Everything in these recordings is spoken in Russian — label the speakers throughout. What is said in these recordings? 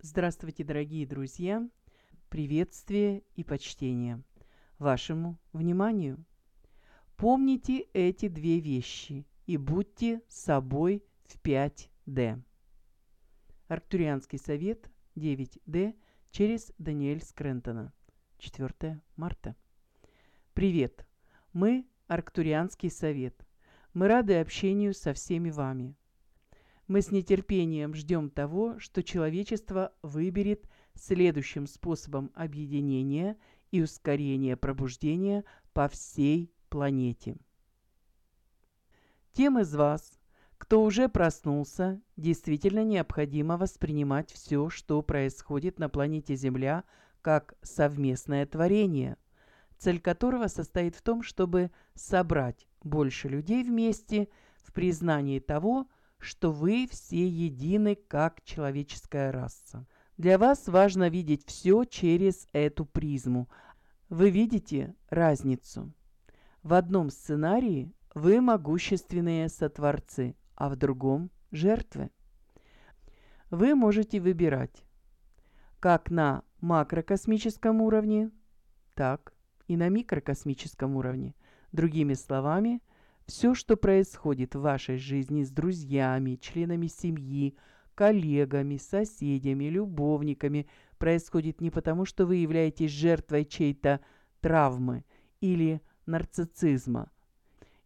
Speaker 1: Здравствуйте, дорогие друзья! Приветствие и почтение вашему вниманию. Помните эти две вещи и будьте собой в 5D. Арктурианский совет 9D через Даниэль Скрентона. 4 марта. Привет! Мы Арктурианский совет. Мы рады общению со всеми вами. Мы с нетерпением ждем того, что человечество выберет следующим способом объединения и ускорения пробуждения по всей планете. Тем из вас, кто уже проснулся, действительно необходимо воспринимать все, что происходит на планете Земля, как совместное творение, цель которого состоит в том, чтобы собрать больше людей вместе в признании того, что вы все едины, как человеческая раса. Для вас важно видеть все через эту призму. Вы видите разницу. В одном сценарии вы могущественные сотворцы, а в другом – жертвы. Вы можете выбирать как на макрокосмическом уровне, так и на микрокосмическом уровне. Другими словами – все, что происходит в вашей жизни с друзьями, членами семьи, коллегами, соседями, любовниками, происходит не потому, что вы являетесь жертвой чьей-то травмы или нарциссизма,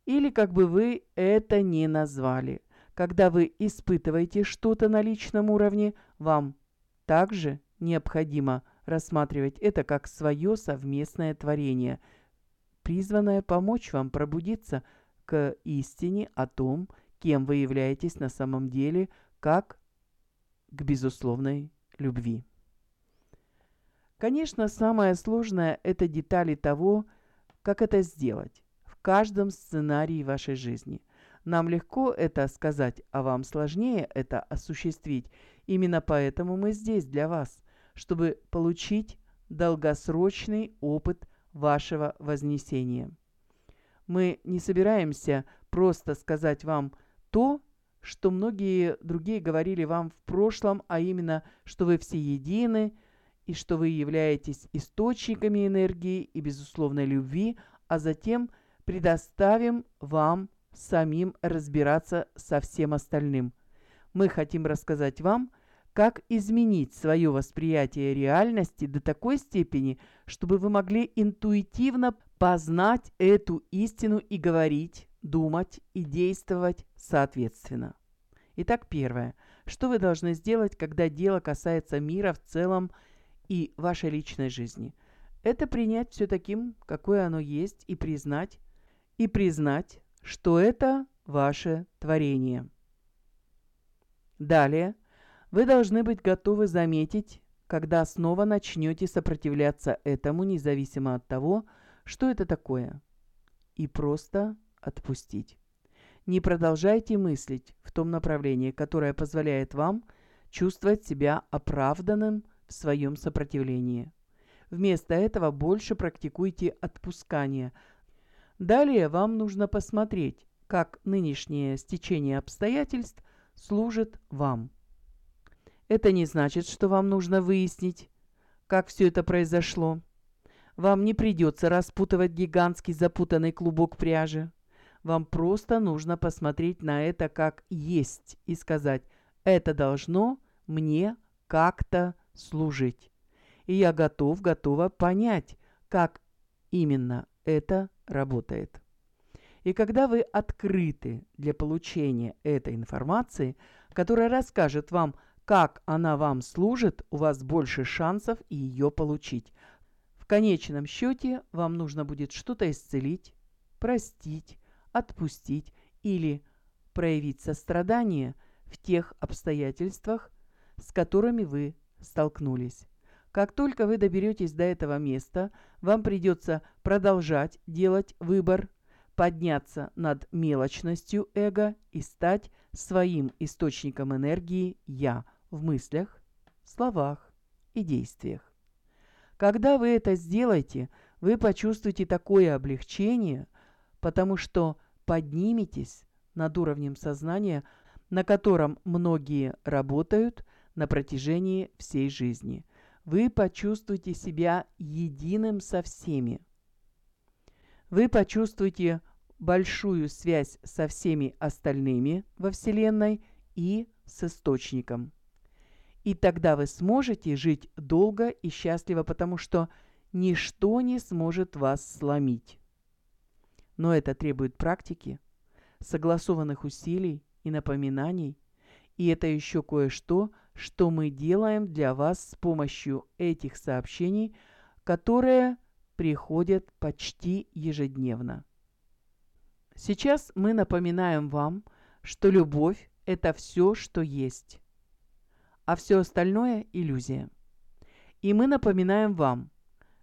Speaker 1: или как бы вы это ни назвали. Когда вы испытываете что-то на личном уровне, вам также необходимо рассматривать это как свое совместное творение, призванное помочь вам пробудиться – истине о том, кем вы являетесь на самом деле, как к безусловной любви. Конечно, самое сложное – это детали того, как это сделать в каждом сценарии вашей жизни. Нам легко это сказать, а вам сложнее это осуществить. Именно поэтому мы здесь для вас, чтобы получить долгосрочный опыт вашего вознесения – мы не собираемся просто сказать вам то, что многие другие говорили вам в прошлом, а именно, что вы все едины и что вы являетесь источниками энергии и безусловной любви, а затем предоставим вам самим разбираться со всем остальным. Мы хотим рассказать вам – как изменить свое восприятие реальности до такой степени, чтобы вы могли интуитивно познать эту истину и говорить, думать и действовать соответственно. Итак, первое. Что вы должны сделать, когда дело касается мира в целом и вашей личной жизни? Это принять все таким, какое оно есть, и признать, и признать, что это ваше творение. Далее – вы должны быть готовы заметить, когда снова начнете сопротивляться этому, независимо от того, что это такое. И просто отпустить. Не продолжайте мыслить в том направлении, которое позволяет вам чувствовать себя оправданным в своем сопротивлении. Вместо этого больше практикуйте отпускание. Далее вам нужно посмотреть, как нынешнее стечение обстоятельств служит вам. Это не значит, что вам нужно выяснить, как все это произошло. Вам не придется распутывать гигантский запутанный клубок пряжи. Вам просто нужно посмотреть на это как есть и сказать «это должно мне как-то служить». И я готов, готова понять, как именно это работает. И когда вы открыты для получения этой информации, которая расскажет вам – как она вам служит, у вас больше шансов ее получить. В конечном счете вам нужно будет что-то исцелить, простить, отпустить или проявить сострадание в тех обстоятельствах, с которыми вы столкнулись. Как только вы доберетесь до этого места, вам придется продолжать делать выбор, подняться над мелочностью эго и стать своим источником энергии «Я» в мыслях, словах и действиях. Когда вы это сделаете, вы почувствуете такое облегчение, потому что подниметесь над уровнем сознания, на котором многие работают на протяжении всей жизни. Вы почувствуете себя единым со всеми. Вы почувствуете большую связь со всеми остальными во Вселенной и с Источником. И тогда вы сможете жить долго и счастливо, потому что ничто не сможет вас сломить. Но это требует практики, согласованных усилий и напоминаний, и это еще кое-что, что мы делаем для вас с помощью этих сообщений, которые приходят почти ежедневно. Сейчас мы напоминаем вам, что любовь – это все, что есть а все остальное – иллюзия. И мы напоминаем вам,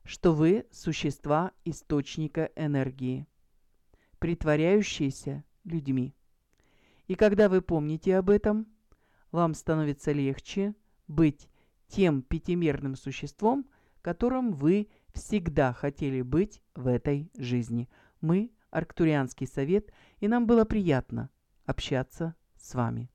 Speaker 1: что вы – существа источника энергии, притворяющиеся людьми. И когда вы помните об этом, вам становится легче быть тем пятимерным существом, которым вы всегда хотели быть в этой жизни. Мы – Арктурианский совет, и нам было приятно общаться с вами.